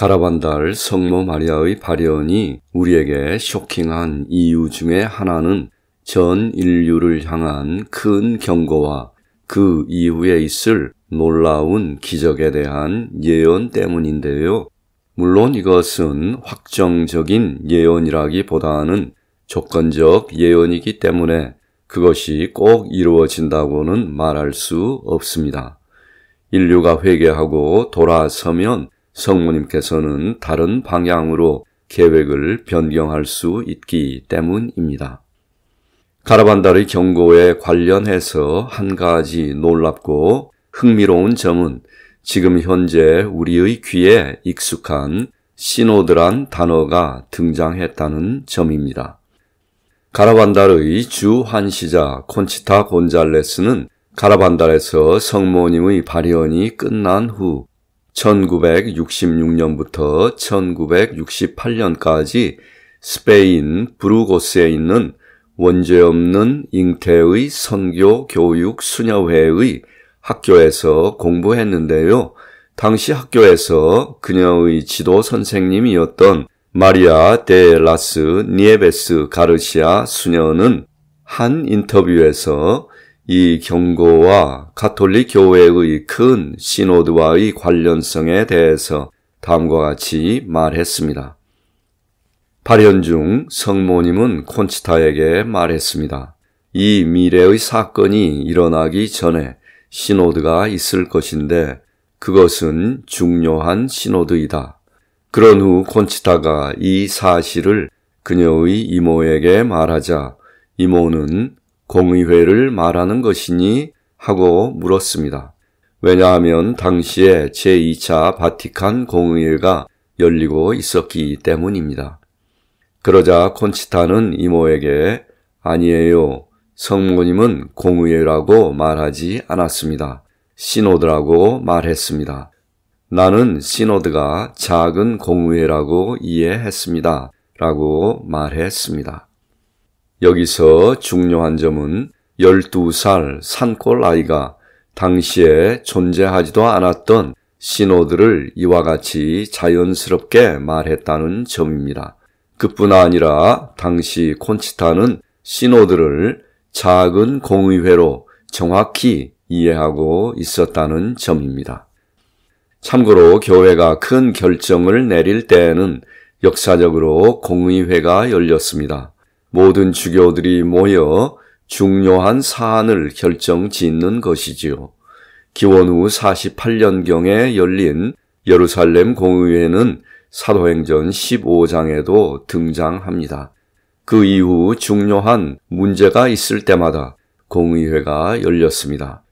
가라반달 성모 마리아의 발현이 우리에게 쇼킹한 이유 중의 하나는 전 인류를 향한 큰 경고와 그 이후에 있을 놀라운 기적에 대한 예언 때문인데요. 물론 이것은 확정적인 예언이라기보다는 조건적 예언이기 때문에 그것이 꼭 이루어진다고는 말할 수 없습니다. 인류가 회개하고 돌아서면 성모님께서는 다른 방향으로 계획을 변경할 수 있기 때문입니다. 가라반달의 경고에 관련해서 한 가지 놀랍고 흥미로운 점은 지금 현재 우리의 귀에 익숙한 신호드란 단어가 등장했다는 점입니다. 가라반달의 주 환시자 콘치타 곤잘레스는 가라반달에서 성모님의 발현이 끝난 후 1966년부터 1968년까지 스페인 브루고스에 있는 원죄 없는 잉태의 선교 교육 수녀회의 학교에서 공부했는데요. 당시 학교에서 그녀의 지도 선생님이었던 마리아 데 라스 니에베스 가르시아 수녀는 한 인터뷰에서 이 경고와 가톨릭 교회의 큰 시노드와의 관련성에 대해서 다음과 같이 말했습니다. 발현 중 성모님은 콘치타에게 말했습니다. 이 미래의 사건이 일어나기 전에 시노드가 있을 것인데 그것은 중요한 시노드이다. 그런 후 콘치타가 이 사실을 그녀의 이모에게 말하자 이모는 공의회를 말하는 것이니 하고 물었습니다. 왜냐하면 당시에 제2차 바티칸 공의회가 열리고 있었기 때문입니다. 그러자 콘치타는 이모에게 아니에요. 성모님은 공의회라고 말하지 않았습니다. 시노드라고 말했습니다. 나는 시노드가 작은 공의회라고 이해했습니다. 라고 말했습니다. 여기서 중요한 점은 12살 산골 아이가 당시에 존재하지도 않았던 신호들을 이와 같이 자연스럽게 말했다는 점입니다. 그뿐 아니라 당시 콘치타는 신호들을 작은 공의회로 정확히 이해하고 있었다는 점입니다. 참고로 교회가 큰 결정을 내릴 때에는 역사적으로 공의회가 열렸습니다. 모든 주교들이 모여 중요한 사안을 결정 짓는 것이지요. 기원 후 48년경에 열린 예루살렘 공의회는 사도행전 15장에도 등장합니다. 그 이후 중요한 문제가 있을 때마다 공의회가 열렸습니다.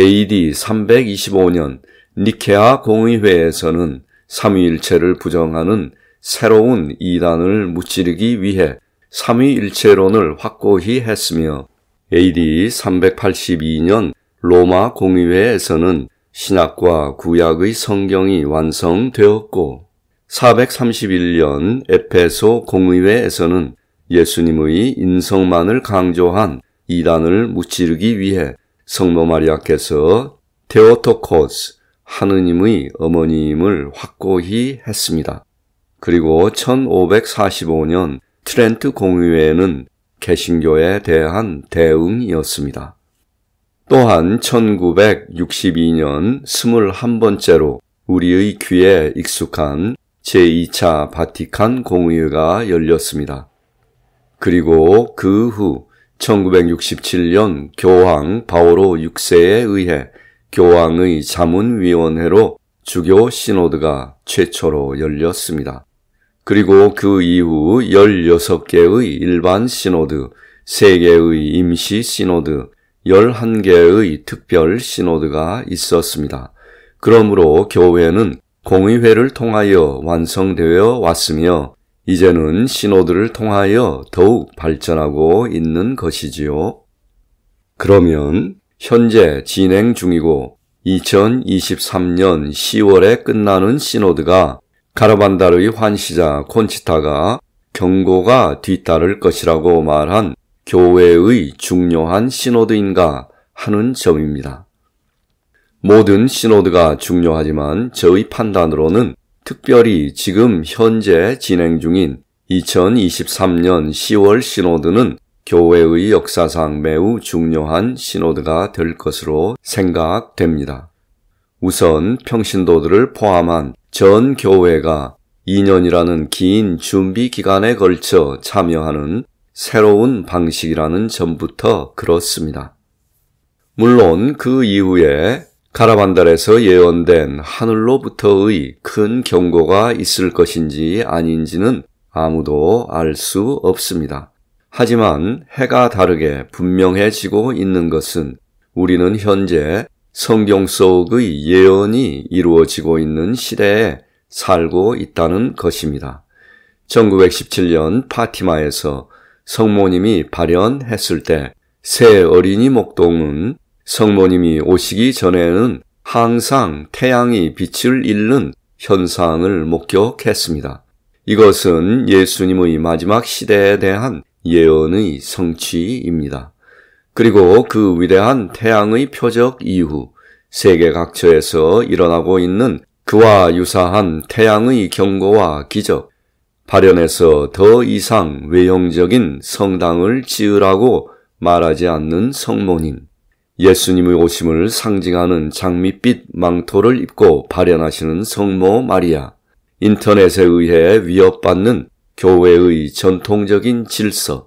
AD 325년 니케아 공의회에서는 삼위일체를 부정하는 새로운 이단을 무찌르기 위해 삼위일체론을 확고히 했으며 AD 382년 로마 공의회에서는 신약과 구약의 성경이 완성되었고 431년 에페소 공의회에서는 예수님의 인성만을 강조한 이단을 무찌르기 위해 성모 마리아께서 테오토코스 하느님의 어머님을 확고히 했습니다. 그리고 1545년 트렌트 공의회는 개신교에 대한 대응이었습니다. 또한 1962년 21번째로 우리의 귀에 익숙한 제2차 바티칸 공의회가 열렸습니다. 그리고 그 후 1967년 교황 바오로 6세에 의해 교황의 자문위원회로 주교 시노드가 최초로 열렸습니다. 그리고 그 이후 16개의 일반 시노드, 3개의 임시 시노드, 11개의 특별 시노드가 있었습니다. 그러므로 교회는 공의회를 통하여 완성되어 왔으며 이제는 신호드를 통하여 더욱 발전하고 있는 것이지요. 그러면 현재 진행 중이고 2023년 10월에 끝나는 신호드가 카르반달의 환시자 콘치타가 경고가 뒤따를 것이라고 말한 교회의 중요한 신호드인가 하는 점입니다. 모든 신호드가 중요하지만 저의 판단으로는 특별히 지금 현재 진행 중인 2023년 10월 신호드는 교회의 역사상 매우 중요한 신호드가될 것으로 생각됩니다. 우선 평신도들을 포함한 전 교회가 2년이라는 긴 준비 기간에 걸쳐 참여하는 새로운 방식이라는 점부터 그렇습니다. 물론 그 이후에 카라반달에서 예언된 하늘로부터의 큰 경고가 있을 것인지 아닌지는 아무도 알 수 없습니다. 하지만 해가 다르게 분명해지고 있는 것은 우리는 현재 성경 속의 예언이 이루어지고 있는 시대에 살고 있다는 것입니다. 1917년 파티마에서 성모님이 발현했을 때 새 어린이 목동은 성모님이 오시기 전에는 항상 태양이 빛을 잃는 현상을 목격했습니다. 이것은 예수님의 마지막 시대에 대한 예언의 성취입니다. 그리고 그 위대한 태양의 표적 이후 세계 각처에서 일어나고 있는 그와 유사한 태양의 경고와 기적, 발현에서 더 이상 외형적인 성당을 지으라고 말하지 않는 성모님, 예수님의 오심을 상징하는 장밋빛 망토를 입고 발현하시는 성모 마리아, 인터넷에 의해 위협받는 교회의 전통적인 질서,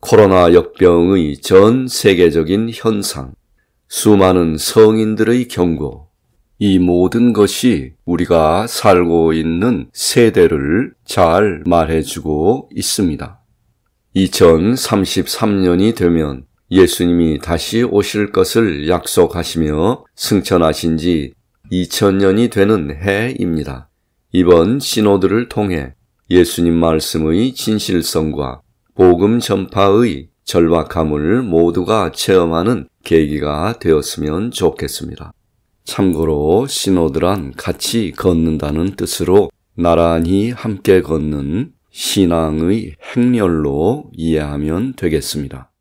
코로나 역병의 전 세계적인 현상, 수많은 성인들의 경고, 이 모든 것이 우리가 살고 있는 세대를 잘 말해주고 있습니다. 2033년이 되면 예수님이 다시 오실 것을 약속하시며 승천하신 지 2000년이 되는 해입니다. 이번 신호들을 통해 예수님 말씀의 진실성과 복음 전파의 절박함을 모두가 체험하는 계기가 되었으면 좋겠습니다. 참고로 신호들란 같이 걷는다는 뜻으로 나란히 함께 걷는 신앙의 행렬로 이해하면 되겠습니다.